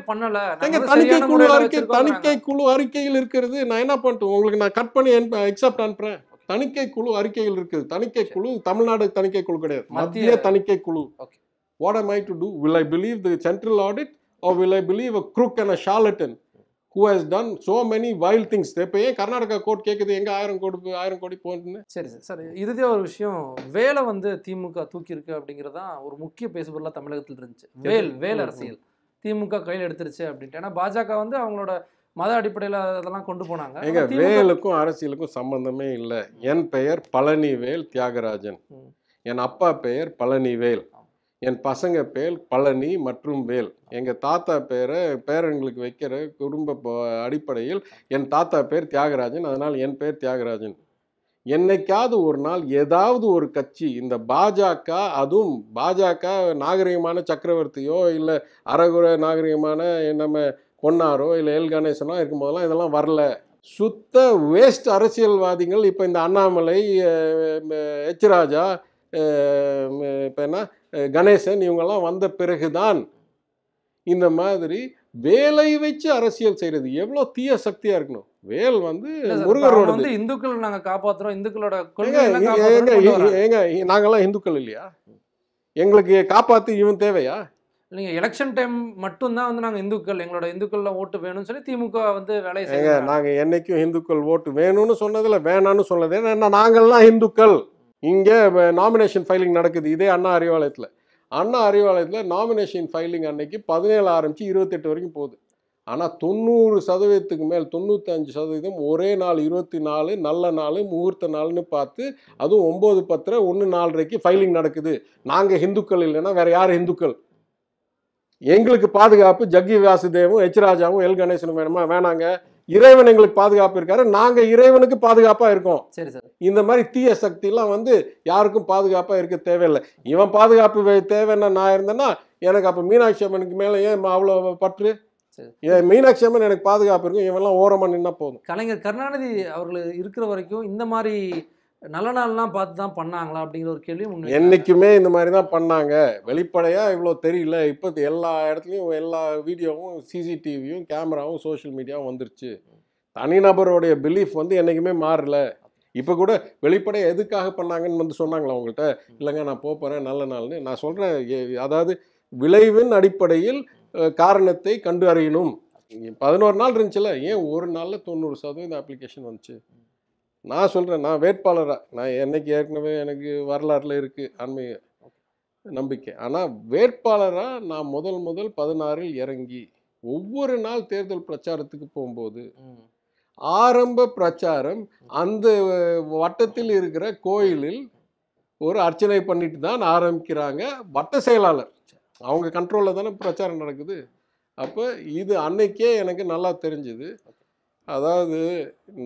தணிக்கை குழு அறிக்கை தணிக்கை குழு அறிக்கையில் இருக்கிறது நான் என்ன பண்ணிட்டு உங்களுக்கு நான் கட் பண்ணி அனுப்புறேன் தணிக்கை குழு அறிக்கையில் இருக்குது தணிக்கை குழு தமிழ்நாடு தணிக்கை குழு கிடையாது மத்திய தணிக்கை குழு what I'm I to do will I believe the central audit or will I believe a crook and a charlatan who has done so many wild things இப்போ ஏன் கர்நாடகா கோர்ட் கேட்குது எங்கே ஆயிரம் கோடி ஆயிரம் கோடி போகுதுன்னு சரி சார் சார் இதுதே ஒரு விஷயம் வேலை வந்து திமுக தூக்கியிருக்கு அப்படிங்கிறது தான் ஒரு முக்கிய பேசுபொருளாக தமிழகத்தில் இருந்துச்சு வேல் வேல் அரசியல் திமுக கையில் எடுத்துருச்சு அப்படின்ட்டு ஏன்னா பாஜக வந்து அவங்களோட மத அடிப்படையில் அதெல்லாம் கொண்டு போனாங்க எங்க வேலுக்கும் அரசியலுக்கும் சம்பந்தமே இல்லை என் பெயர் பழனிவேல் தியாகராஜன் என் அப்பா பெயர் பழனிவேல் என் பசங்க பேர் பழனி மற்றும் வேல் எங்கள் தாத்தா பேரை பேரங்களுக்கு வைக்கிற குடும்ப அடிப்படையில் என் தாத்தா பேர் தியாகராஜன் அதனால் என் பேர் தியாகராஜன் என்னைக்காவது ஒரு நாள் ஏதாவது ஒரு கட்சி இந்த பாஜக அதுவும் பாஜக நாகரிகமான சக்கரவர்த்தியோ இல்லை அறகுற நாகரிகமான நம்ம பொன்னாரோ இல்லை எல் கணேசனோ இருக்கும்போதெல்லாம் இதெல்லாம் வரல சுத்த வேஸ்ட் அரசியல்வாதிகள் இப்போ இந்த அண்ணாமலை ஹெச் ராஜா இப்போ என்ன கணேசன் இவங்கெல்லாம் வந்த பிறகு தான் இந்த மாதிரி வேலை வச்சு அரசியல் செய்கிறது எவ்வளோ தீய சக்தியாக இருக்கணும் வேல் வந்து முருகரோட வந்து இந்துக்கள் நாங்கள் காப்பாற்றுறோம் இந்துக்களோட கொள்கை ஏங்க நாங்கள்லாம் இந்துக்கள் இல்லையா எங்களுக்கு காப்பாற்று இவன் தேவையா இல்லைங்க எலெக்ஷன் டைம் மட்டும்தான் வந்து நாங்கள் இந்துக்கள் எங்களோட இந்துக்களில் ஓட்டு வேணும்னு சொல்லி திமுக வந்து வேலையை செய்யுங்க நாங்கள் என்றைக்கும் இந்துக்கள் ஓட்டு வேணும்னு சொன்னதில் வேணான்னு சொன்னது ஏன்னா நாங்கள்லாம் இந்துக்கள் இங்கே நாமினேஷன் ஃபைலிங் நடக்குது இதே அண்ணா அறிவாலயத்தில் அண்ணா அறிவாலயத்தில் நாமினேஷன் ஃபைலிங் அன்னைக்கு பதினேழு ஆரம்பித்து இருபத்தெட்டு வரைக்கும் போகுது ஆனால் தொண்ணூறு சதவீதத்துக்கு மேல் தொண்ணூத்தஞ்சு சதவீதம் ஒரே நாள் இருபத்தி நாலு நல்ல நாள் முகூர்த்த நாள்னு பார்த்து அதுவும் ஒம்பது பத்திர ஒன்று நாலரைக்கு ஃபைலிங் நடக்குது நாங்கள் ஹிந்துக்கள் இல்லைன்னா வேறு யார் ஹிந்துக்கள் எங்களுக்கு பாதுகாப்பு ஜக்கி வாசுதேவும் எச் ராஜாவும் எல் கணேசனும் வேணுமா வேணாங்க இறைவன் எங்களுக்கு பாதுகாப்பு இருக்காரு நாங்க இறைவனுக்கு பாதுகாப்பா இருக்கோம் சரி சார் இந்த மாதிரி தீய சக்தி எல்லாம் வந்து யாருக்கும் பாதுகாப்பா இருக்க தேவையில்லை இவன் பாதுகாப்பு தேவைன்னா நான் இருந்தேன்னா எனக்கு அப்ப மீனாட்சி அம்மனுக்கு மேல ஏன் அவ்வளவு பற்று மீனாட்சி அம்மன் எனக்கு பாதுகாப்பு இருக்கும் இவெல்லாம் ஓரமா நின்னா போதும் கலைஞர் கருணாநிதி அவர்கள் இருக்கிற வரைக்கும் இந்த மாதிரி நல்ல நாள்லாம் பார்த்து தான் பண்ணாங்களா அப்படிங்கிற ஒரு கேள்வி என்றைக்குமே இந்த மாதிரி தான் பண்ணாங்க வெளிப்படையாக இவ்வளோ தெரியல இப்போ எல்லா இடத்துலையும் எல்லா வீடியோவும் சிசிடிவியும் கேமராவும் சோஷியல் மீடியாவும் வந்துருச்சு தனிநபருடைய பிலீஃப் வந்து என்றைக்குமே மாறல இப்போ கூட வெளிப்படையாக எதுக்காக பண்ணாங்கன்னு வந்து சொன்னாங்களா உங்கள்கிட்ட இல்லைங்க நான் போகிறேன் நல்ல நாள்னு நான் சொல்கிறேன் அதாவது விளைவின் அடிப்படையில் காரணத்தை கண்டு அறியணும் பதினோரு நாள் இருந்துச்சுல ஏன் ஒரு நாளில் தொண்ணூறு சதவீதம் அப்ளிகேஷன் வந்துச்சு நான் சொல்கிறேன் நான் வேட்பாளராக நான் என்னைக்கு ஏற்கனவே எனக்கு வரலாறுல இருக்குது ஆன்மீக நம்பிக்கை ஆனால் வேட்பாளராக நான் முதல் முதல் பதினாறில் இறங்கி ஒவ்வொரு நாள் தேர்தல் பிரச்சாரத்துக்கு போகும்போது ஆரம்ப பிரச்சாரம் அந்த வட்டத்தில் இருக்கிற கோயிலில் ஒரு அர்ச்சனை பண்ணிட்டு தான் ஆரம்பிக்கிறாங்க வட்ட செயலாளர் அவங்க கண்ட்ரோலில் தானே பிரச்சாரம் நடக்குது அப்போ இது அன்னைக்கே எனக்கு நல்லா தெரிஞ்சுது அதாவது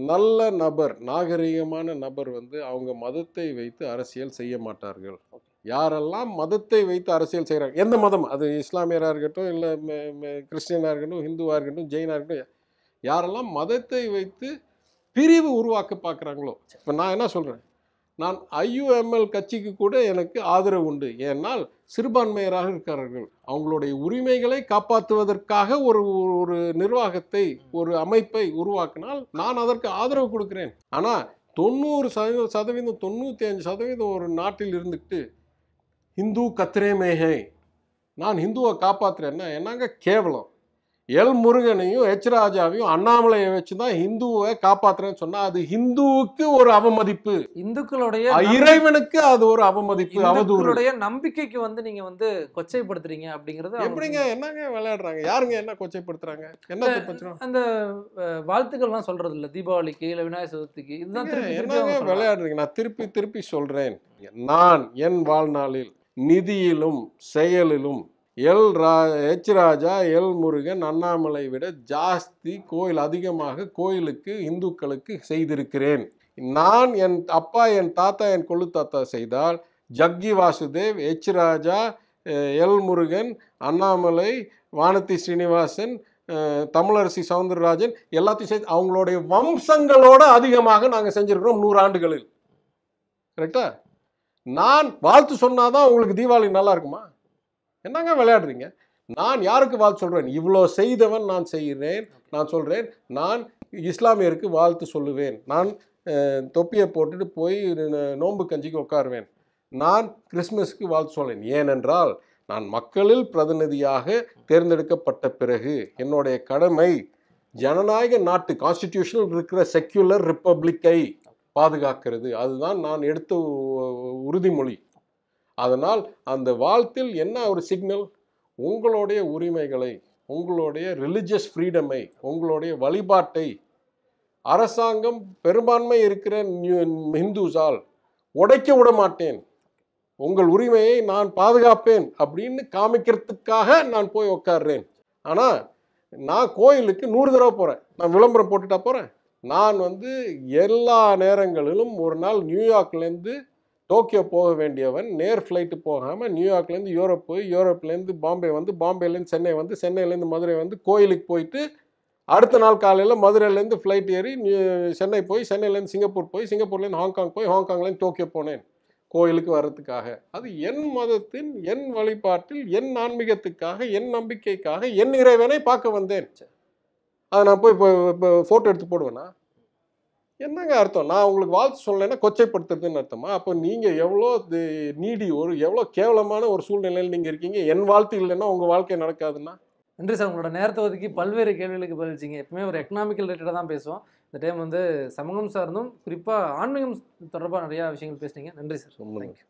நல்ல நபர் நாகரிகமான நபர் வந்து அவங்க மதத்தை வைத்து அரசியல் செய்ய மாட்டார்கள் யாரெல்லாம் மதத்தை வைத்து அரசியல் செய்கிறாங்க எந்த மதம் அது இஸ்லாமியராக இருக்கட்டும் இல்லை கிறிஸ்டியனாக இருக்கட்டும் ஹிந்துவாக இருக்கட்டும் ஜெயினாக இருக்கட்டும் யாரெல்லாம் மதத்தை வைத்து பிரிவு உருவாக்க பார்க்குறாங்களோ இப்போ நான் என்ன சொல்கிறேன் நான் ஐயுஎம்எல் கட்சிக்கு கூட எனக்கு ஆதரவு உண்டு ஏன்னால் சிறுபான்மையராக இருக்கிறார்கள் அவங்களுடைய உரிமைகளை காப்பாற்றுவதற்காக ஒரு ஒரு நிர்வாகத்தை ஒரு அமைப்பை உருவாக்கினால் நான் அதற்கு ஆதரவு கொடுக்குறேன் ஆனால் தொண்ணூறு சதவீதம் சதவீதம் தொண்ணூற்றி அஞ்சு சதவீதம் ஒரு நாட்டில் இருந்துக்கிட்டு ஹிந்து கத்திரேமேகை நான் ஹிந்துவை காப்பாற்றுறேன்னா என்னங்க கேவலம் எல் முருகனையும் ஹெச் ராஜாவையும் அண்ணாமலையை வச்சுதான் ஹிந்துவை காப்பாத்துறேன்னு சொன்னா அது ஹிந்துவுக்கு ஒரு அவமதிப்பு இந்துக்களுடைய இறைவனுக்கு அது ஒரு அவமதிப்பு அவதூறுடைய நம்பிக்கைக்கு வந்து நீங்க வந்து கொச்சைப்படுத்துறீங்க அப்படிங்கறது எப்படிங்க என்னங்க விளையாடுறாங்க யாருங்க என்ன கொச்சைப்படுத்துறாங்க என்ன அந்த வாழ்த்துக்கள்லாம் சொல்றது இல்ல தீபாவளிக்கு இல்ல விநாயகர் சதுர்த்திக்கு இதுதான் என்னங்க விளையாடுறீங்க நான் திருப்பி திருப்பி சொல்றேன் நான் என் வாழ்நாளில் நிதியிலும் செயலிலும் எல் ரா ஹெச் ராஜா எல் முருகன் அண்ணாமலை விட ஜாஸ்தி கோயில் அதிகமாக கோயிலுக்கு இந்துக்களுக்கு செய்திருக்கிறேன் நான் என் அப்பா என் தாத்தா என் கொள்ளு தாத்தா செய்தால் ஜக்கி வாசுதேவ் ஹெச் ராஜா எல் முருகன் அண்ணாமலை வானதி ஸ்ரீனிவாசன் தமிழரசி சவுந்தரராஜன் எல்லாத்தையும் சேர்த்து அவங்களுடைய வம்சங்களோடு அதிகமாக நாங்கள் செஞ்சுருக்கிறோம் நூறு ஆண்டுகளில் கரெக்டா நான் வாழ்த்து சொன்னாதான் உங்களுக்கு தீபாவளி நல்லா இருக்குமா என்னங்க விளையாடுறீங்க நான் யாருக்கு வாழ்த்து சொல்கிறேன் இவ்வளோ செய்தவன் நான் செய்கிறேன் நான் சொல்கிறேன் நான் இஸ்லாமியருக்கு வாழ்த்து சொல்லுவேன் நான் தொப்பியை போட்டுட்டு போய் நோன்பு கஞ்சிக்கு உட்காருவேன் நான் கிறிஸ்மஸ்க்கு வாழ்த்து சொல்லேன் ஏனென்றால் நான் மக்களில் பிரதிநிதியாக தேர்ந்தெடுக்கப்பட்ட பிறகு என்னுடைய கடமை ஜனநாயக நாட்டு கான்ஸ்டிடியூஷனில் இருக்கிற செக்யூலர் ரிப்பப்ளிக்கை பாதுகாக்கிறது அதுதான் நான் எடுத்த உறுதிமொழி அதனால் அந்த வாழ்த்தில் என்ன ஒரு சிக்னல் உங்களுடைய உரிமைகளை உங்களுடைய ரிலிஜியஸ் ஃப்ரீடமை உங்களுடைய வழிபாட்டை அரசாங்கம் பெரும்பான்மை இருக்கிற நியூ ஹிந்துஸால் உடைக்க விட மாட்டேன் உங்கள் உரிமையை நான் பாதுகாப்பேன் அப்படின்னு காமிக்கிறதுக்காக நான் போய் உக்காடுறேன் ஆனால் நான் கோயிலுக்கு நூறு தடவை போகிறேன் நான் விளம்பரம் போட்டுட்டா போகிறேன் நான் வந்து எல்லா நேரங்களிலும் ஒரு நாள் நியூயார்க்லேருந்து டோக்கியோ போக வேண்டியவன் நேர் ஃப்ளைட்டு போகாமல் நியூயார்க்லேருந்து யூரோப் போய் யூரோப்லேருந்து பாம்பே வந்து பாம்பேலேருந்து சென்னை வந்து சென்னையிலேருந்து மதுரை வந்து கோயிலுக்கு போயிட்டு அடுத்த நாள் காலையில் மதுரையிலேருந்து ஃப்ளைட் ஏறி நியூ சென்னை போய் சென்னையிலேருந்து சிங்கப்பூர் போய் சிங்கப்பூர்லேருந்து ஹாங்காங் போய் ஹாங்காங்லேருந்து டோக்கியோ போனேன் கோயிலுக்கு வர்றதுக்காக அது என் மதத்தின் என் வழிபாட்டில் என் ஆன்மீகத்துக்காக என் நம்பிக்கைக்காக என் இறைவனை பார்க்க வந்தேன் அதை நான் போய் இப்போ ஃபோட்டோ எடுத்து போடுவேன்னா என்னங்க அர்த்தம் நான் உங்களுக்கு வாழ்த்து சொல்லலைன்னா கொச்சைப்படுத்துறதுன்னு அர்த்தமா அப்போ நீங்கள் எவ்வளோ நீடி ஒரு எவ்வளோ கேவலமான ஒரு சூழ்நிலையில் நீங்கள் இருக்கீங்க என் வாழ்த்து இல்லைன்னா உங்கள் வாழ்க்கை நடக்காதுன்னா நன்றி சார் உங்களோட நேரத்தை ஒதுக்கி பல்வேறு கேள்விகளுக்கு பதிலிச்சிங்க எப்பவுமே ஒரு எக்கனாமிக்கல் ரிலேட்டடாக தான் பேசுவோம் இந்த டைம் வந்து சமூகம் சார்ந்தும் குறிப்பாக ஆன்மீகம் தொடர்பாக நிறையா விஷயங்கள் பேசுனீங்க நன்றி சார் தேங்க்யூ